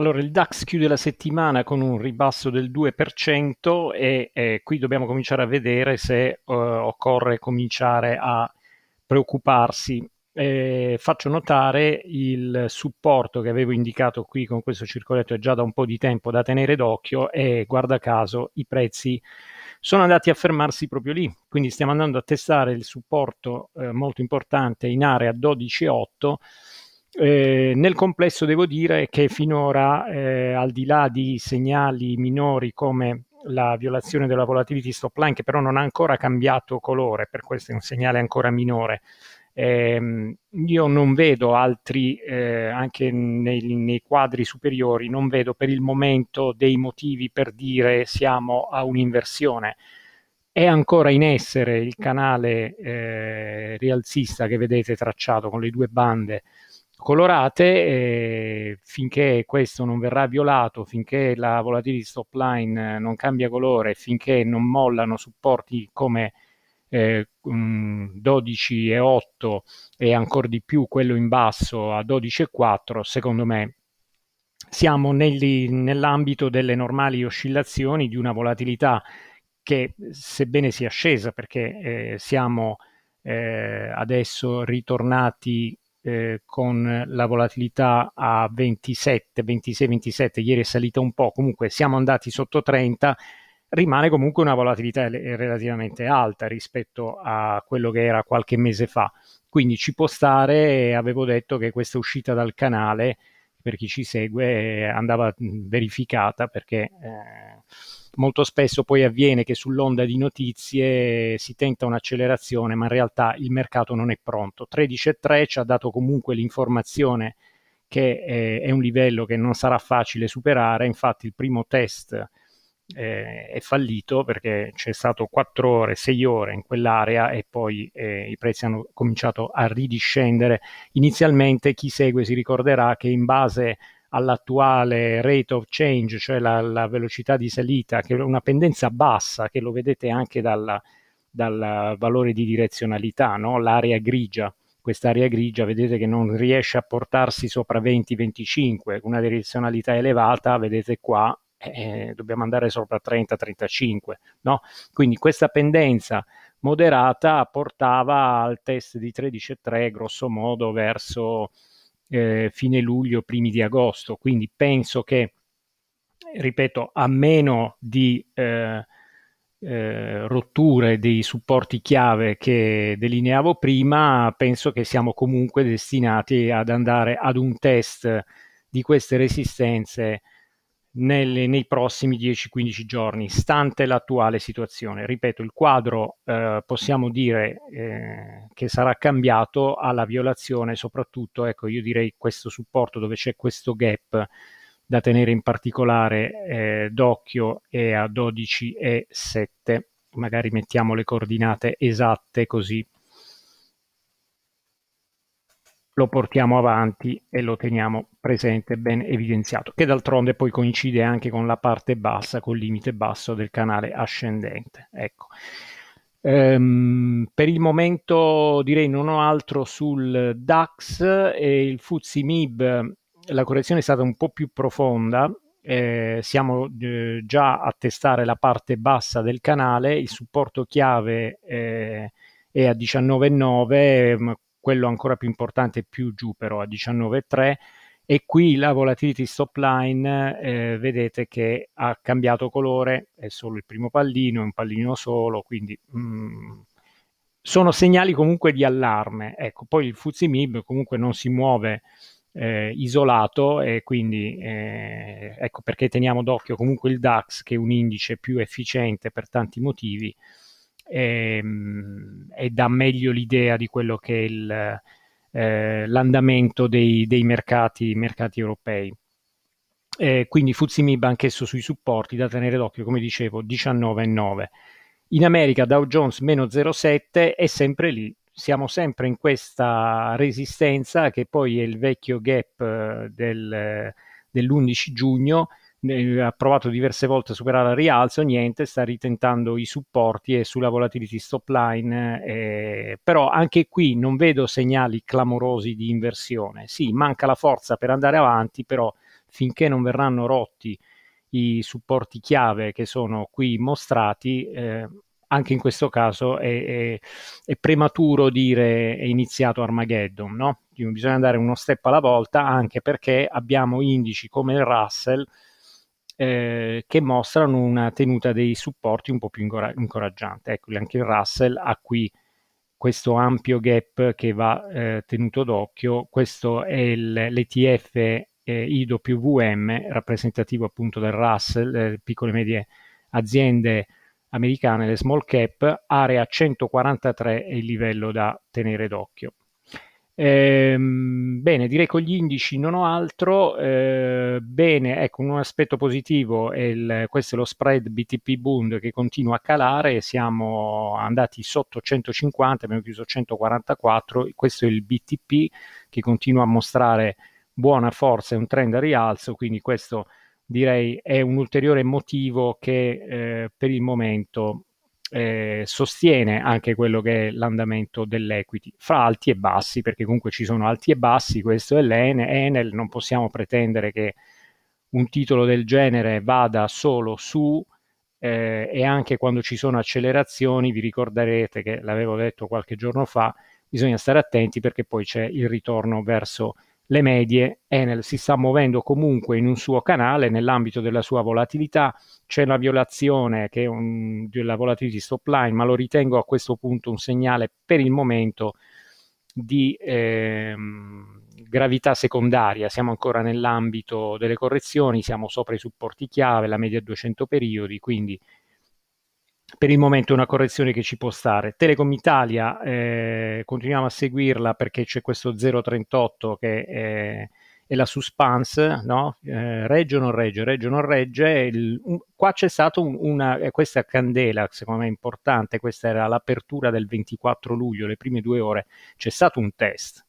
Allora, il DAX chiude la settimana con un ribasso del 2% e eh, qui dobbiamo cominciare a vedere se eh, occorre cominciare a preoccuparsi. Eh, faccio notare il supporto che avevo indicato qui con questo circoletto è già da un po' di tempo da tenere d'occhio e guarda caso i prezzi sono andati a fermarsi proprio lì, quindi stiamo andando a testare il supporto eh, molto importante in area 12.8 eh, nel complesso devo dire che finora, eh, al di là di segnali minori come la violazione della volatility stop line, che però non ha ancora cambiato colore, per questo è un segnale ancora minore, eh, io non vedo altri, eh, anche nei, nei quadri superiori, non vedo per il momento dei motivi per dire siamo a un'inversione è ancora in essere il canale eh, rialzista che vedete tracciato con le due bande colorate eh, finché questo non verrà violato, finché la volatility stop line eh, non cambia colore, finché non mollano supporti come eh, 12,8 e ancora di più quello in basso a 12,4, secondo me siamo negli, nell'ambito delle normali oscillazioni di una volatilità che sebbene sia scesa perché eh, siamo eh, adesso ritornati eh, con la volatilità a 27, 26, 27, ieri è salita un po', comunque siamo andati sotto 30, rimane comunque una volatilità relativamente alta rispetto a quello che era qualche mese fa. Quindi ci può stare, avevo detto che questa uscita dal canale per chi ci segue eh, andava mm, verificata perché eh, molto spesso poi avviene che sull'onda di notizie si tenta un'accelerazione, ma in realtà il mercato non è pronto. 13.3 ci ha dato comunque l'informazione che è, eh, è un livello che non sarà facile superare, infatti il primo test eh, è fallito perché c'è stato 4 ore, 6 ore in quell'area e poi eh, i prezzi hanno cominciato a ridiscendere. Inizialmente chi segue si ricorderà che in base all'attuale rate of change, cioè la, la velocità di salita, che è una pendenza bassa, che lo vedete anche dalla, dal valore di direzionalità, no? l'area grigia. Quest'area grigia vedete che non riesce a portarsi sopra 20-25, una direzionalità elevata, vedete qua, eh, dobbiamo andare sopra 30-35. No? Quindi questa pendenza moderata portava al test di 13,3 grosso modo verso eh, fine luglio, primi di agosto. Quindi penso che, ripeto, a meno di... Eh, eh, rotture dei supporti chiave che delineavo prima, penso che siamo comunque destinati ad andare ad un test di queste resistenze nelle, nei prossimi 10-15 giorni, stante l'attuale situazione. Ripeto, il quadro eh, possiamo dire eh, che sarà cambiato alla violazione, soprattutto, ecco, io direi questo supporto dove c'è questo gap da tenere in particolare eh, d'occhio è a 12,7. Magari mettiamo le coordinate esatte così lo portiamo avanti e lo teniamo presente, ben evidenziato, che d'altronde poi coincide anche con la parte bassa, col limite basso del canale ascendente. Ecco. Ehm, per il momento direi non ho altro sul DAX e il FUZI MIB, la correzione è stata un po' più profonda, eh, siamo eh, già a testare la parte bassa del canale, il supporto chiave eh, è a 19,9 quello ancora più importante più giù però a 19,3 e qui la volatility stop line eh, vedete che ha cambiato colore, è solo il primo pallino, è un pallino solo, quindi mm, sono segnali comunque di allarme. Ecco, poi il Mib comunque non si muove eh, isolato e quindi eh, ecco perché teniamo d'occhio comunque il DAX che è un indice più efficiente per tanti motivi e, e dà meglio l'idea di quello che è il, eh, l'andamento dei, dei mercati, mercati, europei. Eh, quindi Fuzimib anch'esso sui supporti da tenere d'occhio, come dicevo, 19,9. In America Dow Jones meno 0,7 è sempre lì, siamo sempre in questa resistenza che poi è il vecchio gap eh, del, dell'11 giugno eh, ha provato diverse volte a superare il rialzo, niente, sta ritentando i supporti e sulla volatility stop line, eh, però anche qui non vedo segnali clamorosi di inversione. Sì, manca la forza per andare avanti, però finché non verranno rotti i supporti chiave che sono qui mostrati, eh, anche in questo caso è, è, è, prematuro dire è iniziato Armageddon, no? Bisogna andare uno step alla volta anche perché abbiamo indici come il Russell eh, che mostrano una tenuta dei supporti un po' più incoraggiante. Ecco, anche il Russell ha qui questo ampio gap che va eh, tenuto d'occhio, questo è il, l'ETF eh, IWM, rappresentativo appunto del Russell, eh, piccole e medie aziende americane, le small cap, area 143 è il livello da tenere d'occhio. Ehm, bene, direi con gli indici non ho altro. Eh, bene, ecco, un aspetto positivo è il, questo è lo spread BTP Bund che continua a calare, siamo andati sotto 150, abbiamo chiuso 144, questo è il BTP che continua a mostrare buona forza e un trend a rialzo, quindi questo direi è un ulteriore motivo che eh, per il momento eh, sostiene anche quello che è l'andamento dell'equity, fra alti e bassi, perché comunque ci sono alti e bassi, questo è l'Enel, non possiamo pretendere che un titolo del genere vada solo su eh, e anche quando ci sono accelerazioni, vi ricorderete che l'avevo detto qualche giorno fa, bisogna stare attenti perché poi c'è il ritorno verso le medie, Enel eh, si sta muovendo comunque in un suo canale nell'ambito della sua volatilità, c'è una violazione che è un, della volatilità di stop line, ma lo ritengo a questo punto un segnale per il momento di eh, gravità secondaria, siamo ancora nell'ambito delle correzioni, siamo sopra i supporti chiave, la media 200 periodi, quindi per il momento è una correzione che ci può stare. Telecom Italia eh, continuiamo a seguirla perché c'è questo 038 che è, è la suspense, no? eh, regge o non regge, regge o non regge. Il, un, qua c'è stata un, una, eh, questa candela, secondo me è importante, questa era l'apertura del 24 luglio, le prime due ore, c'è stato un test,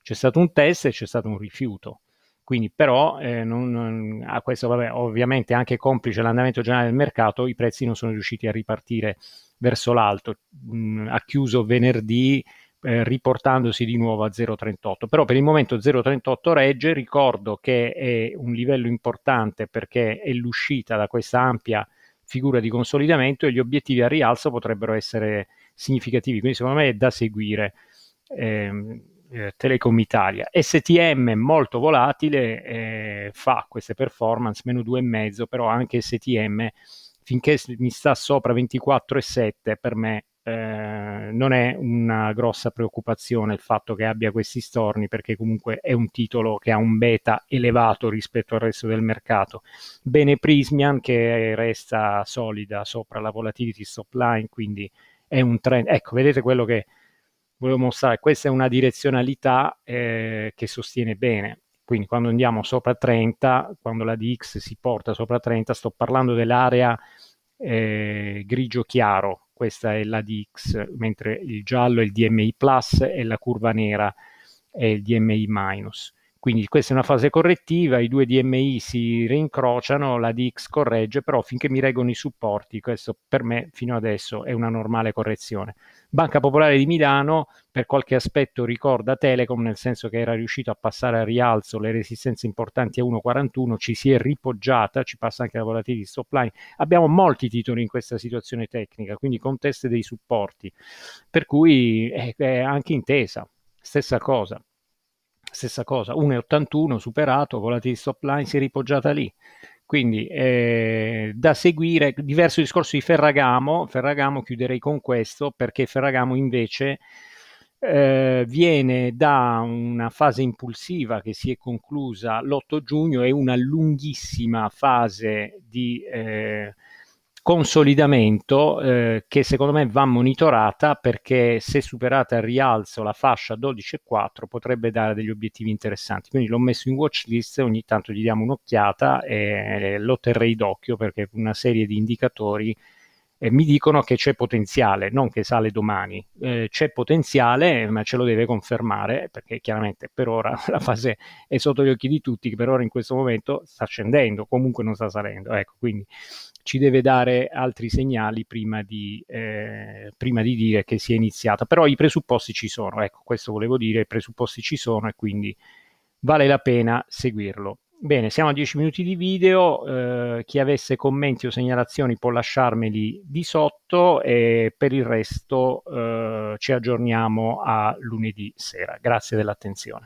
c'è stato un test e c'è stato un rifiuto quindi però eh, non, non, a questo vabbè, ovviamente anche complice l'andamento generale del mercato, i prezzi non sono riusciti a ripartire verso l'alto, mh, mm, ha chiuso venerdì eh, riportandosi di nuovo a 0,38. Però per il momento 0,38 regge, ricordo che è un livello importante perché è l'uscita da questa ampia figura di consolidamento e gli obiettivi a rialzo potrebbero essere significativi, quindi secondo me è da seguire. Eh, eh, Telecom Italia. STM molto volatile eh, fa queste performance meno 2,5, però anche STM finché mi sta sopra 24,7 per me eh, non è una grossa preoccupazione il fatto che abbia questi storni perché comunque è un titolo che ha un beta elevato rispetto al resto del mercato. Bene Prismian che resta solida sopra la volatility stop line, quindi è un trend. Ecco, vedete quello che volevo mostrare, questa è una direzionalità eh, che sostiene bene. Quindi quando andiamo sopra 30, quando la DX si porta sopra 30, sto parlando dell'area eh, grigio chiaro, questa è la DX, mentre il giallo è il DMI e la curva nera è il DMI quindi questa è una fase correttiva, i due DMI si rincrociano, la DX corregge, però finché mi reggono i supporti, questo per me fino adesso è una normale correzione. Banca Popolare di Milano per qualche aspetto ricorda Telecom, nel senso che era riuscito a passare a rialzo le resistenze importanti a 1,41, ci si è ripoggiata, ci passa anche la volatilità di stop line. Abbiamo molti titoli in questa situazione tecnica, quindi conteste dei supporti, per cui è, è anche intesa, stessa cosa stessa cosa, 1,81 superato, volatility stop line si è ripoggiata lì. Quindi eh, da seguire, diverso discorso di Ferragamo, Ferragamo chiuderei con questo perché Ferragamo invece eh, viene da una fase impulsiva che si è conclusa l'8 giugno e una lunghissima fase di... Eh, consolidamento eh, che secondo me va monitorata perché se superata al rialzo la fascia 12,4 potrebbe dare degli obiettivi interessanti. Quindi l'ho messo in watch list, ogni tanto gli diamo un'occhiata e lo terrei d'occhio perché una serie di indicatori eh, mi dicono che c'è potenziale, non che sale domani, eh, c'è potenziale ma ce lo deve confermare perché chiaramente per ora la fase è sotto gli occhi di tutti, per ora in questo momento sta scendendo, comunque non sta salendo, ecco quindi ci deve dare altri segnali prima di, eh, prima di dire che si è iniziata, però i presupposti ci sono, ecco questo volevo dire, i presupposti ci sono e quindi vale la pena seguirlo. Bene, siamo a 10 minuti di video, eh, chi avesse commenti o segnalazioni può lasciarmeli di sotto e per il resto eh, ci aggiorniamo a lunedì sera. Grazie dell'attenzione.